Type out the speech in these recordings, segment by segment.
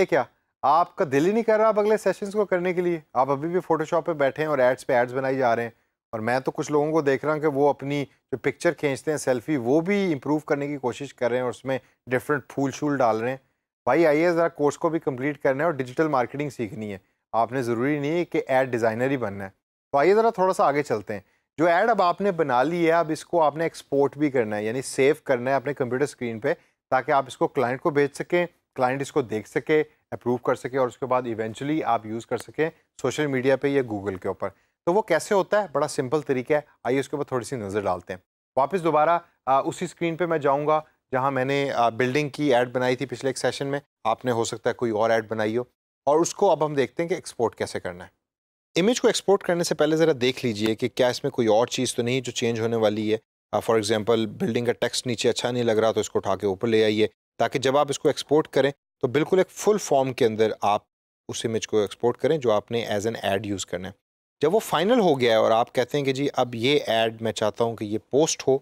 है क्या आपका दिल ही नहीं कर रहा आप अगले सेशंस को करने के लिए आप अभी भी फोटोशॉप पे बैठे हैं और एड्स पे एड्स बनाई जा रहे हैं और मैं तो कुछ लोगों को देख रहा हूँ कि वो अपनी जो पिक्चर खींचते हैं सेल्फी वो भी इम्प्रूव करने की कोशिश कर रहे हैं और उसमें डिफरेंट फूल शूल डाल रहे हैं भाई आइए ज़रा कोर्स को भी कम्प्लीट करना है और डिजिटल मार्केटिंग सीखनी है आपने ज़रूरी नहीं है कि एड डिज़ाइनर ही बनना है तो आइए ज़रा थोड़ा सा आगे चलते हैं जो ऐड अब आपने बना ली है अब इसको आपने एक्सपोर्ट भी करना है यानी सेव करना है अपने कंप्यूटर स्क्रीन पे ताकि आप इसको क्लाइंट को भेज सकें क्लाइंट इसको देख सके अप्रूव कर सके और उसके बाद इवेंचुअली आप यूज़ कर सकें सोशल मीडिया पे या गूगल के ऊपर तो वो कैसे होता है बड़ा सिंपल तरीका है आइए उसके ऊपर थोड़ी सी नज़र डालते हैं वापस दोबारा उसी स्क्रीन पे मैं जाऊँगा जहाँ मैंने बिल्डिंग की एड बनाई थी पिछले एक सेशन में आपने हो सकता है कोई और ऐड बनाई हो और उसको अब हम देखते हैं कि एक्सपोर्ट कैसे करना है इमेज को एक्सपोर्ट करने से पहले ज़रा देख लीजिए कि क्या इसमें कोई और चीज़ तो नहीं जो चेंज होने वाली है फॉर एग्जाम्पल बिल्डिंग का टेक्स्ट नीचे अच्छा नहीं लग रहा तो इसको उठा के ऊपर ले आइए ताकि जब आप इसको एक्सपोर्ट करें तो बिल्कुल एक फुल फॉर्म के अंदर आप उस इमेज को एक्सपोर्ट करें जो आपने एज एन ऐड यूज़ करना है जब वो फाइनल हो गया है और आप कहते हैं कि जी अब ये ऐड मैं चाहता हूँ कि ये पोस्ट हो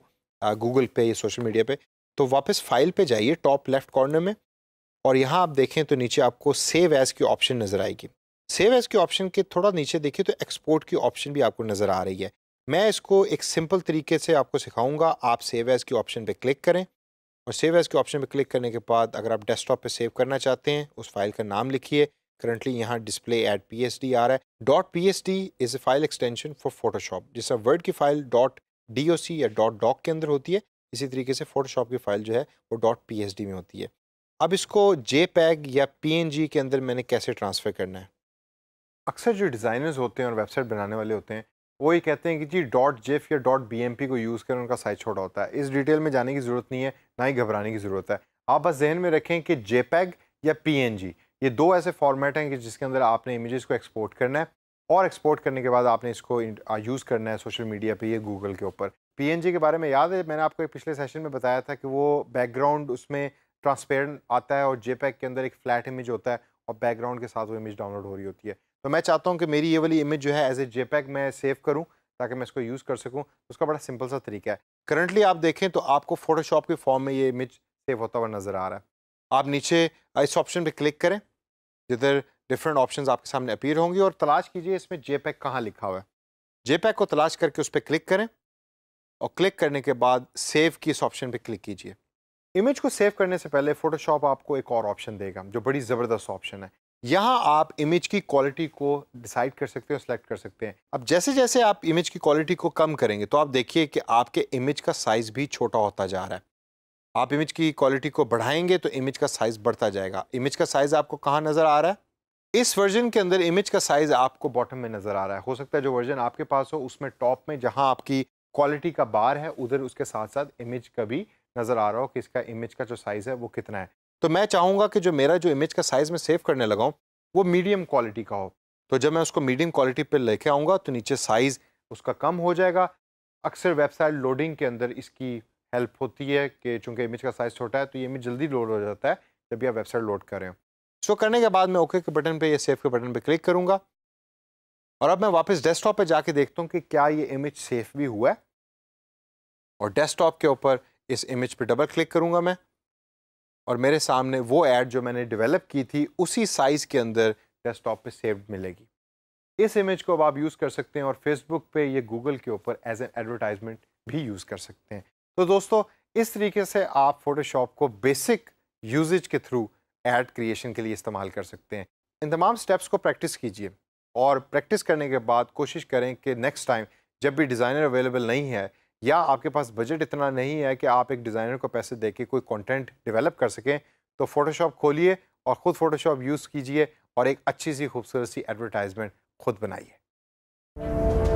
गूगल पे या सोशल मीडिया पे तो वापस फाइल पे जाइए टॉप लेफ्ट कॉर्नर में और यहाँ आप देखें तो नीचे आपको सेव एज़ की ऑप्शन नज़र आएगी सेव एज़ के ऑप्शन के थोड़ा नीचे देखिए तो एक्सपोर्ट की ऑप्शन भी आपको नज़र आ रही है मैं इसको एक सिंपल तरीके से आपको सिखाऊंगा आप सेव एज़ की ऑप्शन पे क्लिक करें और सेव एज़ के ऑप्शन पर क्लिक करने के बाद अगर आप डेस्कटॉप पे सेव करना चाहते हैं उस फाइल का नाम लिखिए करंटली यहाँ display at P S D आ रहा है dot P S D is a file extension for Photoshop जिस वर्ड की file dot D O C या डॉट डॉक के अंदर होती है इसी तरीके से फोटोशॉप की फाइल जो है वो डॉट पी एस डी में होती है अब इसको जे पैग या पी एन जी के अंदर मैंने कैसे ट्रांसफ़र करना है अक्सर जो डिज़ाइनर्स होते हैं और वेबसाइट बनाने वाले होते हैं वो ये कहते हैं कि जी डॉट जेफ या डॉट बी को यूज़ कर उनका साइज छोटा होता है इस डिटेल में जाने की ज़रूरत नहीं है ना ही घबराने की ज़रूरत है आप बस जहन में रखें कि पैग या पी ये दो ऐसे फॉर्मेट हैं कि जिसके अंदर आपने इमेजेस को एक्सपोर्ट करना है और एक्सपोर्ट करने के बाद आपने इसको यूज़ करना है सोशल मीडिया पे या गूगल के ऊपर जी के बारे में याद है मैंने आपको एक पिछले सेशन में बताया था कि वो बैकग्राउंड उसमें ट्रांसपेरेंट आता है और पैग के अंदर एक फ्लैट इमेज होता है और बैकग्राउंड के साथ वो इमेज डाउनलोड हो रही होती है तो मैं चाहता हूँ कि मेरी ये वाली इमेज जो है एज ए पैक मैं सेव करूँ ताकि मैं इसको यूज़ कर सकूँ तो उसका बड़ा सिंपल सा तरीका है करंटली आप देखें तो आपको फोटोशॉप के फॉर्म में ये इमेज सेव होता हुआ नज़र आ रहा है आप नीचे इस ऑप्शन पर क्लिक करें जिधर डिफरेंट ऑप्शन आपके सामने अपीयर होंगी और तलाश कीजिए इसमें जे पैक कहाँ लिखा हुआ है जे पैक को तलाश करके उस पर क्लिक करें और क्लिक करने के बाद सेव की इस ऑप्शन पर क्लिक कीजिए इमेज को सेव करने से पहले फ़ोटोशॉप आपको एक और ऑप्शन देगा जो बड़ी ज़बरदस्त ऑप्शन है यहाँ आप इमेज की क्वालिटी को डिसाइड कर सकते हो सेलेक्ट कर सकते हैं अब जैसे जैसे आप इमेज की क्वालिटी को कम करेंगे तो आप देखिए कि आपके इमेज का साइज़ भी छोटा होता जा रहा है आप इमेज की क्वालिटी को बढ़ाएंगे तो इमेज का साइज़ बढ़ता जाएगा इमेज का साइज़ आपको कहाँ नज़र आ रहा है इस वर्जन के अंदर इमेज का साइज़ आपको बॉटम में नज़र आ रहा है हो सकता है जो वर्जन आपके पास हो उसमें टॉप में जहाँ आपकी क्वालिटी का बार है उधर उसके साथ साथ इमेज का भी नज़र आ रहा हो कि इसका इमेज का जो साइज़ है वो कितना है तो मैं चाहूँगा कि जो मेरा जो इमेज का साइज़ में सेव करने लगाऊँ वो मीडियम क्वालिटी का हो तो जब मैं उसको मीडियम क्वालिटी पर लेके आऊँगा तो नीचे साइज़ उसका कम हो जाएगा अक्सर वेबसाइट लोडिंग के अंदर इसकी हेल्प होती है कि चूँकि इमेज का साइज़ छोटा है तो ये इमेज जल्दी लोड हो जाता है जब भी आप वेबसाइट लोड कर रहे हो सो करने के बाद मैं ओके के बटन पे या सेफ़ के बटन पे क्लिक करूँगा और अब मैं वापस डेस्कटॉप पे जाके देखता हूँ कि क्या ये इमेज सेफ भी हुआ है और डेस्कटॉप के ऊपर इस इमेज पे डबल क्लिक करूँगा मैं और मेरे सामने वो ऐड जो मैंने डेवलप की थी उसी साइज़ के अंदर डेस्कटॉप पे सेव्ड मिलेगी इस इमेज को अब आप यूज़ कर सकते हैं और फेसबुक पे ये गूगल के ऊपर एज एन एडवर्टाइजमेंट भी यूज़ कर सकते हैं तो दोस्तों इस तरीके से आप फोटोशॉप को बेसिक यूजेज के थ्रू एड क्रिएशन के लिए इस्तेमाल कर सकते हैं इन तमाम स्टेप्स को प्रैक्टिस कीजिए और प्रैक्टिस करने के बाद कोशिश करें कि नेक्स्ट टाइम जब भी डिज़ाइनर अवेलेबल नहीं है या आपके पास बजट इतना नहीं है कि आप एक डिज़ाइनर को पैसे दे के कोई कॉन्टेंट डिवेलप कर सकें तो फ़ोटोशॉप खोलिए और ख़ुद फ़ोटोशॉप यूज़ कीजिए और एक अच्छी सी खूबसूरत सी एडवर्टाइजमेंट खुद बनाइए